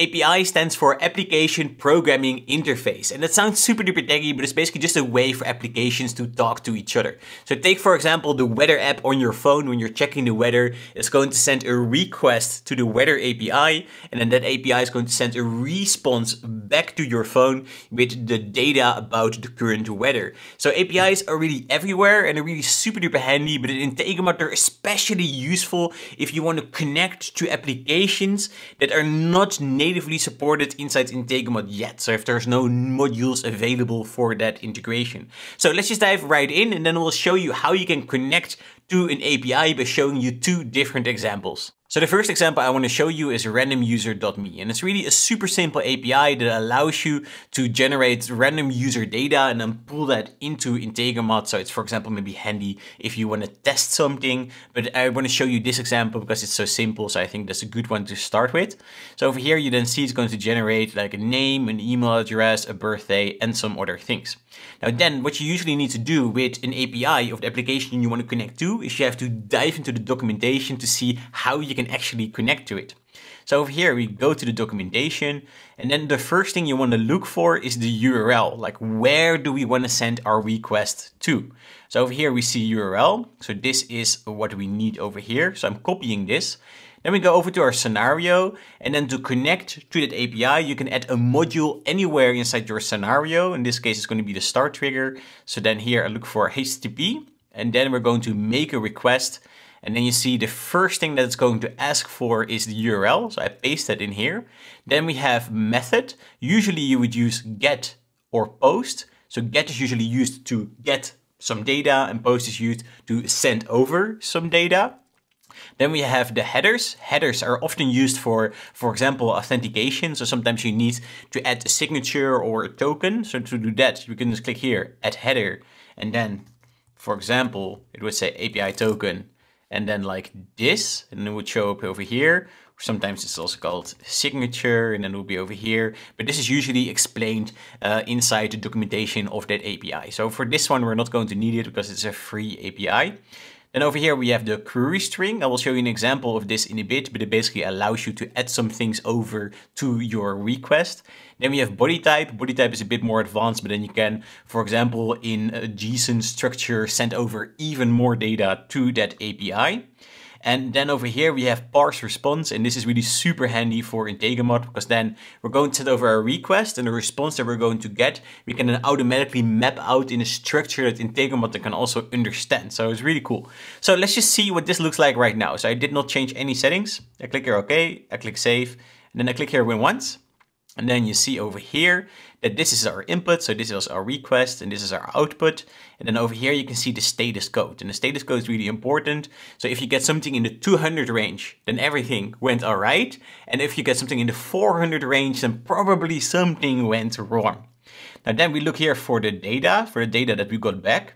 API stands for Application Programming Interface. And that sounds super duper techy, but it's basically just a way for applications to talk to each other. So take, for example, the weather app on your phone when you're checking the weather. It's going to send a request to the weather API, and then that API is going to send a response back to your phone with the data about the current weather. So APIs are really everywhere and they're really super duper handy, but in Tegemart they're especially useful if you want to connect to applications that are not native natively supported inside in yet, so if there's no modules available for that integration. So let's just dive right in and then we'll show you how you can connect to an API by showing you two different examples. So the first example I want to show you is randomuser.me and it's really a super simple API that allows you to generate random user data and then pull that into Integemod. So it's for example maybe handy if you want to test something, but I want to show you this example because it's so simple. So I think that's a good one to start with. So over here you then see it's going to generate like a name, an email address, a birthday and some other things. Now then what you usually need to do with an API of the application you want to connect to is you have to dive into the documentation to see how you can can actually connect to it. So over here, we go to the documentation and then the first thing you want to look for is the URL, like where do we want to send our request to? So over here we see URL. So this is what we need over here. So I'm copying this. Then we go over to our scenario and then to connect to that API, you can add a module anywhere inside your scenario. In this case, it's going to be the start trigger. So then here I look for HTTP and then we're going to make a request and then you see the first thing that it's going to ask for is the URL. So I paste that in here. Then we have method. Usually you would use get or post. So get is usually used to get some data and post is used to send over some data. Then we have the headers. Headers are often used for, for example, authentication. So sometimes you need to add a signature or a token. So to do that, you can just click here, add header. And then, for example, it would say API token and then like this, and it would show up over here. Sometimes it's also called signature, and then it will be over here. But this is usually explained uh, inside the documentation of that API. So for this one, we're not going to need it because it's a free API. And over here we have the query string. I will show you an example of this in a bit, but it basically allows you to add some things over to your request. Then we have body type. Body type is a bit more advanced, but then you can, for example, in a JSON structure, send over even more data to that API. And then over here we have parse response, and this is really super handy for IntegraMod because then we're going to send over a request and the response that we're going to get, we can then automatically map out in a structure that IntegraMod can also understand. So it's really cool. So let's just see what this looks like right now. So I did not change any settings. I click here OK, I click save, and then I click here win once. And then you see over here that this is our input. So this is our request and this is our output. And then over here, you can see the status code and the status code is really important. So if you get something in the 200 range, then everything went all right. And if you get something in the 400 range, then probably something went wrong. Now then we look here for the data, for the data that we got back.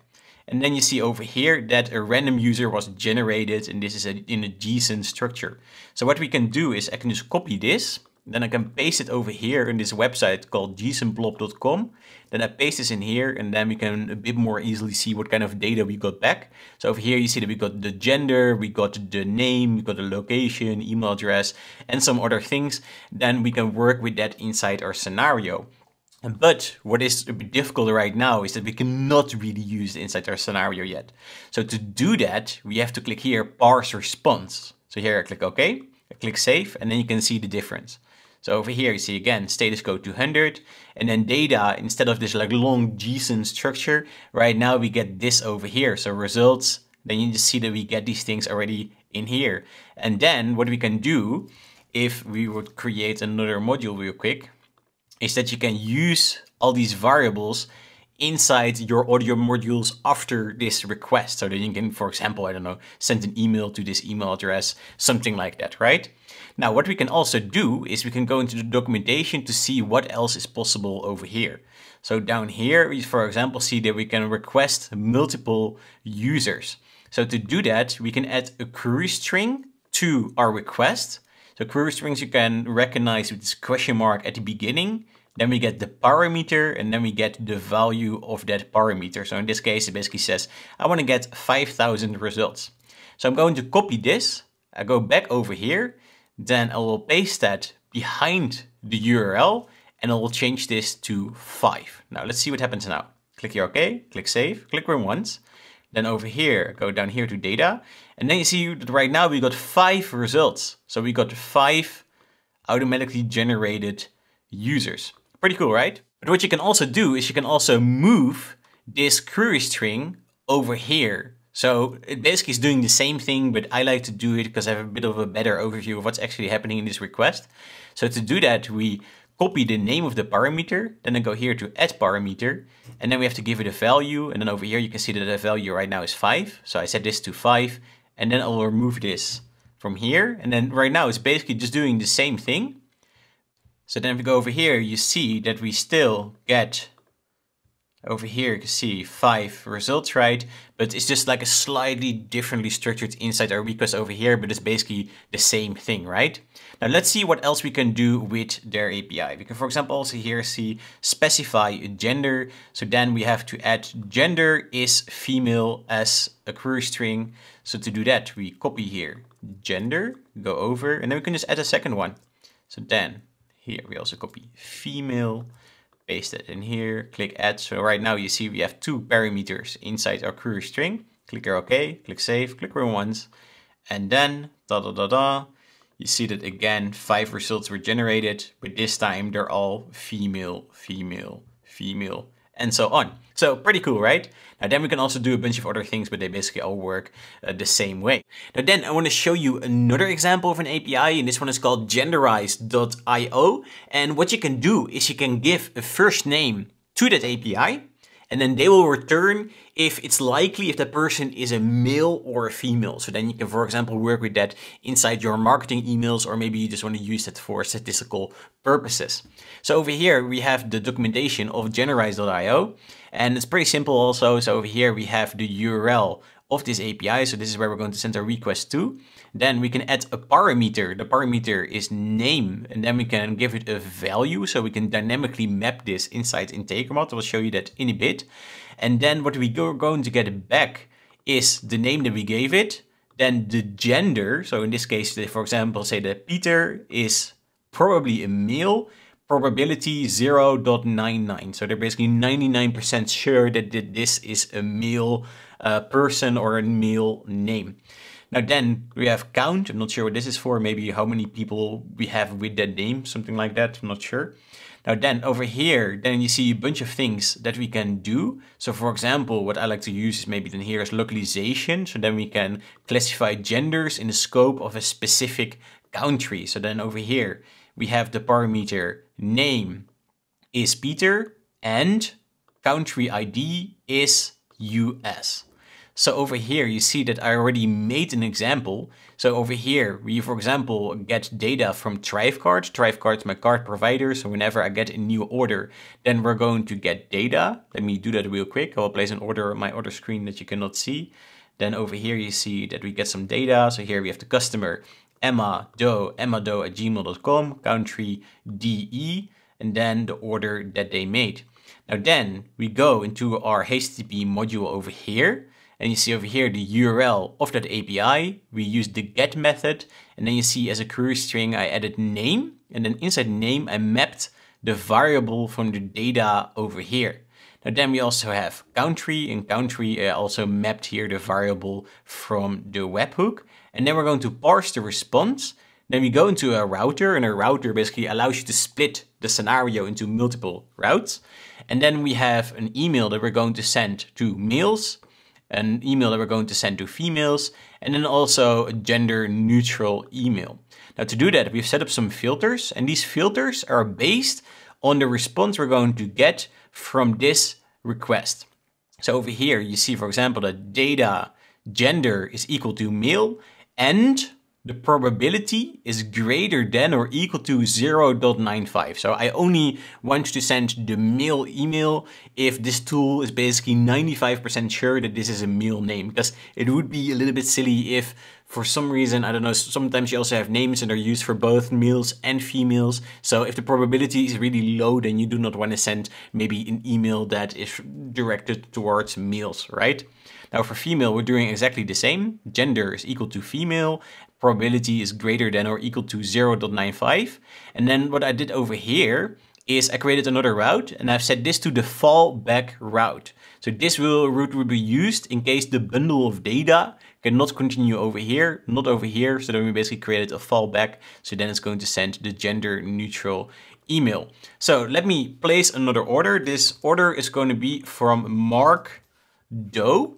And then you see over here that a random user was generated and this is a, in a JSON structure. So what we can do is I can just copy this then I can paste it over here in this website called jsonblob.com. Then I paste this in here and then we can a bit more easily see what kind of data we got back. So over here you see that we got the gender, we got the name, we got the location, email address and some other things. Then we can work with that inside our scenario. But what is a bit difficult right now is that we cannot really use it inside our scenario yet. So to do that, we have to click here parse response. So here I click OK, I click save, and then you can see the difference. So over here you see again status code 200 and then data instead of this like long JSON structure, right now we get this over here. So results, then you just see that we get these things already in here. And then what we can do if we would create another module real quick is that you can use all these variables inside your audio modules after this request. So that you can, for example, I don't know, send an email to this email address, something like that, right? Now, what we can also do is we can go into the documentation to see what else is possible over here. So down here, we, for example, see that we can request multiple users. So to do that, we can add a query string to our request. So query strings you can recognize with this question mark at the beginning. Then we get the parameter and then we get the value of that parameter. So in this case, it basically says, I want to get 5,000 results. So I'm going to copy this. I go back over here. Then I will paste that behind the URL and I will change this to five. Now let's see what happens now. Click here, okay, click save, click run once. Then over here, go down here to data. And then you see that right now we got five results. So we got five automatically generated users. Pretty cool, right? But what you can also do is you can also move this query string over here. So it basically is doing the same thing, but I like to do it because I have a bit of a better overview of what's actually happening in this request. So to do that, we copy the name of the parameter, then I go here to add parameter, and then we have to give it a value. And then over here, you can see that the value right now is five. So I set this to five, and then I'll remove this from here. And then right now it's basically just doing the same thing, so then if we go over here, you see that we still get over here you can see five results, right? But it's just like a slightly differently structured inside our request over here, but it's basically the same thing, right? Now let's see what else we can do with their API. We can, for example, also here see specify gender. So then we have to add gender is female as a query string. So to do that, we copy here gender, go over, and then we can just add a second one. So then here. We also copy female, paste it in here, click add. So right now you see we have two parameters inside our query string. Click OK, click save, click run once. And then, da da da da, you see that again, five results were generated, but this time they're all female, female, female, and so on. So pretty cool, right? Now then we can also do a bunch of other things, but they basically all work uh, the same way. Now then I want to show you another example of an API, and this one is called genderize.io. And what you can do is you can give a first name to that API, and then they will return if it's likely if that person is a male or a female. So then you can, for example, work with that inside your marketing emails, or maybe you just want to use that for statistical purposes. So over here, we have the documentation of Generize.io, and it's pretty simple also. So over here, we have the URL of this API. So this is where we're going to send a request to. Then we can add a parameter. The parameter is name, and then we can give it a value. So we can dynamically map this inside IntegraMod. I'll show you that in a bit. And then what we are going to get back is the name that we gave it, then the gender. So in this case, for example, say that Peter is probably a male, probability 0.99. So they're basically 99% sure that this is a male uh, person or a male name. Now then we have count. I'm not sure what this is for. Maybe how many people we have with that name, something like that. I'm not sure. Now then over here, then you see a bunch of things that we can do. So for example, what I like to use is maybe then here is localization. So then we can classify genders in the scope of a specific country. So then over here, we have the parameter name is Peter and country ID is US. So over here, you see that I already made an example. So over here, we, for example, get data from ThriveCard. ThriveCard is my card provider. So whenever I get a new order, then we're going to get data. Let me do that real quick. I will place an order on my order screen that you cannot see. Then over here, you see that we get some data. So here we have the customer Emma Doe, Emma Doe at gmail.com, country DE, and then the order that they made. Now then we go into our HTTP module over here, and you see over here the URL of that API. We use the get method, and then you see as a query string I added name, and then inside name I mapped the variable from the data over here. Now then we also have country and country uh, also mapped here the variable from the webhook. And then we're going to parse the response. Then we go into a router and a router basically allows you to split the scenario into multiple routes. And then we have an email that we're going to send to males, an email that we're going to send to females, and then also a gender neutral email. Now to do that, we've set up some filters and these filters are based on the response we're going to get from this request. So over here, you see, for example, that data gender is equal to male and the probability is greater than or equal to 0.95. So I only want to send the mail email if this tool is basically 95% sure that this is a male name, because it would be a little bit silly if for some reason, I don't know, sometimes you also have names and are used for both males and females. So if the probability is really low, then you do not want to send maybe an email that is directed towards males, right? Now for female, we're doing exactly the same. Gender is equal to female probability is greater than or equal to 0.95. And then what I did over here is I created another route and I've set this to the fallback route. So this will, route will be used in case the bundle of data cannot continue over here, not over here. So then we basically created a fallback. So then it's going to send the gender neutral email. So let me place another order. This order is going to be from Mark Doe.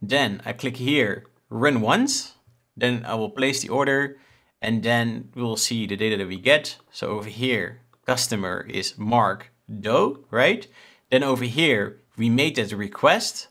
Then I click here, run once. Then I will place the order and then we'll see the data that we get. So over here, customer is Mark Doe, right? Then over here, we made that request.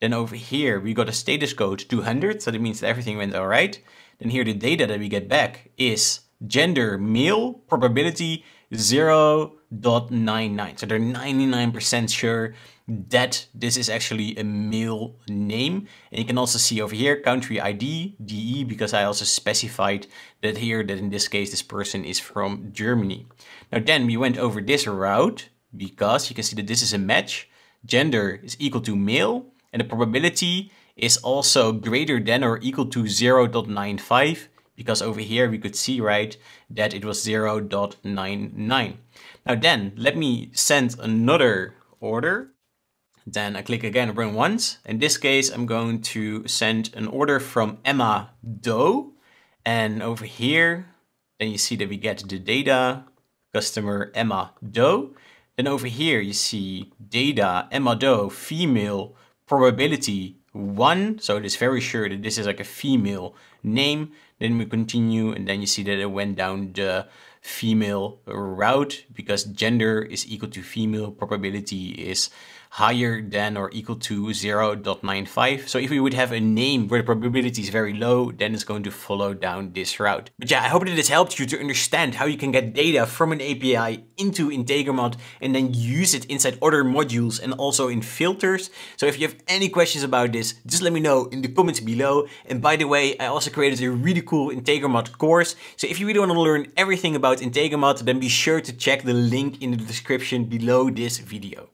Then over here, we got a status code 200. So that means that everything went all right. Then here, the data that we get back is gender male, probability zero, 0.99. So they're 99% sure that this is actually a male name. And you can also see over here country ID, DE, because I also specified that here that in this case this person is from Germany. Now then we went over this route because you can see that this is a match. Gender is equal to male and the probability is also greater than or equal to 0.95 because over here we could see, right, that it was 0.99. Now then, let me send another order. Then I click again run once. In this case, I'm going to send an order from Emma Doe. And over here, then you see that we get the data, customer Emma Doe. Then over here, you see data Emma Doe, female, probability one. So it is very sure that this is like a female name. Then we continue and then you see that it went down the female route because gender is equal to female, probability is higher than or equal to 0.95. So if we would have a name where the probability is very low, then it's going to follow down this route. But yeah, I hope that this helped you to understand how you can get data from an API into IntegraMod and then use it inside other modules and also in filters. So if you have any questions about this, just let me know in the comments below. And by the way, I also created a really cool IntegraMod course. So if you really want to learn everything about IntegraMod, then be sure to check the link in the description below this video.